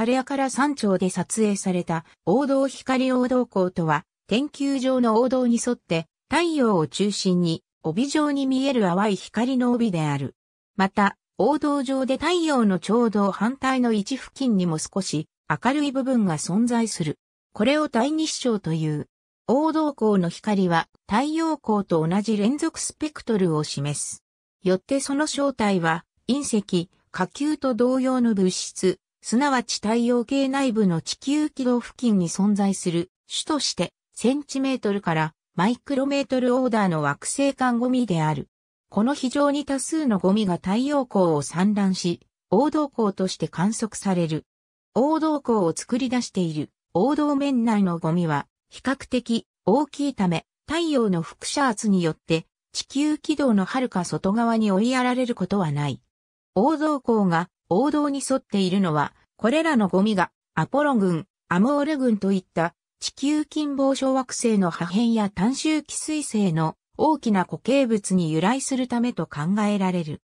晴れアから山頂で撮影された王道光王道光とは、天球上の王道に沿って太陽を中心に帯状に見える淡い光の帯である。また、王道上で太陽のちょうど反対の位置付近にも少し明るい部分が存在する。これを大日照という。王道光の光は太陽光と同じ連続スペクトルを示す。よってその正体は隕石、火球と同様の物質、すなわち太陽系内部の地球軌道付近に存在する種としてセンチメートルからマイクロメートルオーダーの惑星間ゴミである。この非常に多数のゴミが太陽光を散乱し、黄道光として観測される。黄道光を作り出している黄道面内のゴミは比較的大きいため、太陽の副射圧によって地球軌道のはるか外側に追いやられることはない。黄道光が王道に沿っているのは、これらのゴミがアポロ群、アモール群といった地球近傍小惑星の破片や単周期水星の大きな固形物に由来するためと考えられる。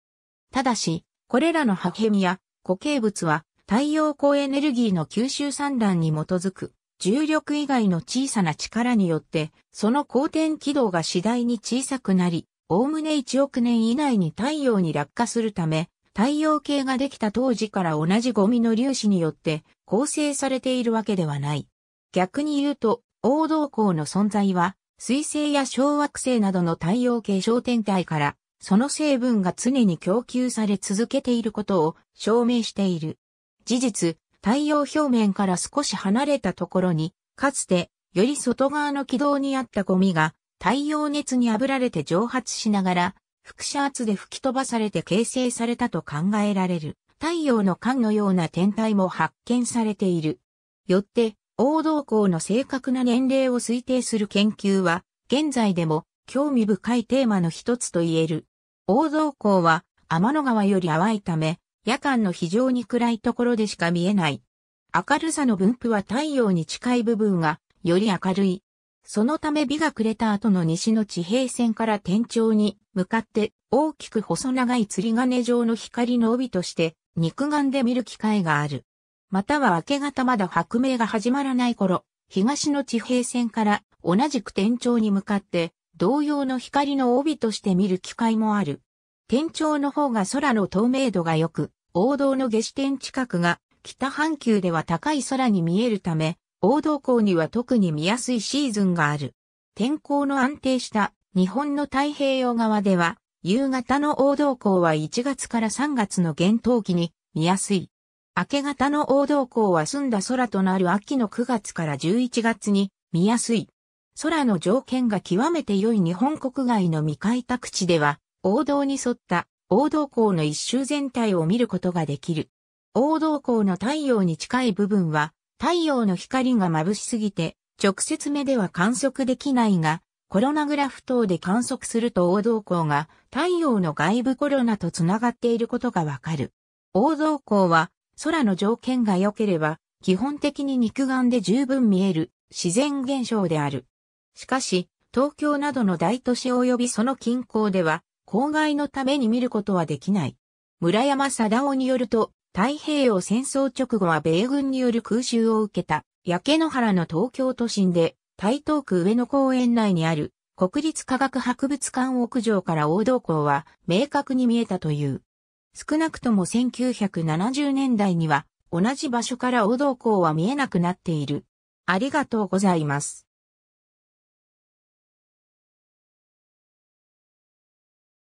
ただし、これらの破片や固形物は太陽光エネルギーの吸収産卵に基づく重力以外の小さな力によってその光転軌道が次第に小さくなり、おおむね1億年以内に太陽に落下するため太陽系ができた当時から同じゴミの粒子によって構成されているわけではない。逆に言うと、王道光の存在は、水星や小惑星などの太陽系小天体から、その成分が常に供給され続けていることを証明している。事実、太陽表面から少し離れたところに、かつて、より外側の軌道にあったゴミが、太陽熱に炙られて蒸発しながら、副射圧で吹き飛ばされて形成されたと考えられる太陽の管のような天体も発見されている。よって、黄道光の正確な年齢を推定する研究は、現在でも興味深いテーマの一つと言える。黄道光は天の川より淡いため、夜間の非常に暗いところでしか見えない。明るさの分布は太陽に近い部分が、より明るい、そのため美が暮れた後の西の地平線から天頂に向かって大きく細長い釣り鐘状の光の帯として肉眼で見る機会がある。または明け方まだ白明が始まらない頃、東の地平線から同じく天頂に向かって同様の光の帯として見る機会もある。天頂の方が空の透明度が良く、王道の下視点近くが北半球では高い空に見えるため、王道校には特に見やすいシーズンがある。天候の安定した日本の太平洋側では、夕方の王道校は1月から3月の厳冬期に見やすい。明け方の王道校は澄んだ空となる秋の9月から11月に見やすい。空の条件が極めて良い日本国外の未開拓地では、王道に沿った王道校の一周全体を見ることができる。王道校の太陽に近い部分は、太陽の光が眩しすぎて、直接目では観測できないが、コロナグラフ等で観測すると黄道光が太陽の外部コロナとつながっていることがわかる。黄道光は空の条件が良ければ基本的に肉眼で十分見える自然現象である。しかし、東京などの大都市及びその近郊では、公害のために見ることはできない。村山貞夫によると、太平洋戦争直後は米軍による空襲を受けた、焼け野原の東京都心で、台東区上野公園内にある国立科学博物館屋上から大道校は明確に見えたという。少なくとも1970年代には同じ場所から大道校は見えなくなっている。ありがとうございます。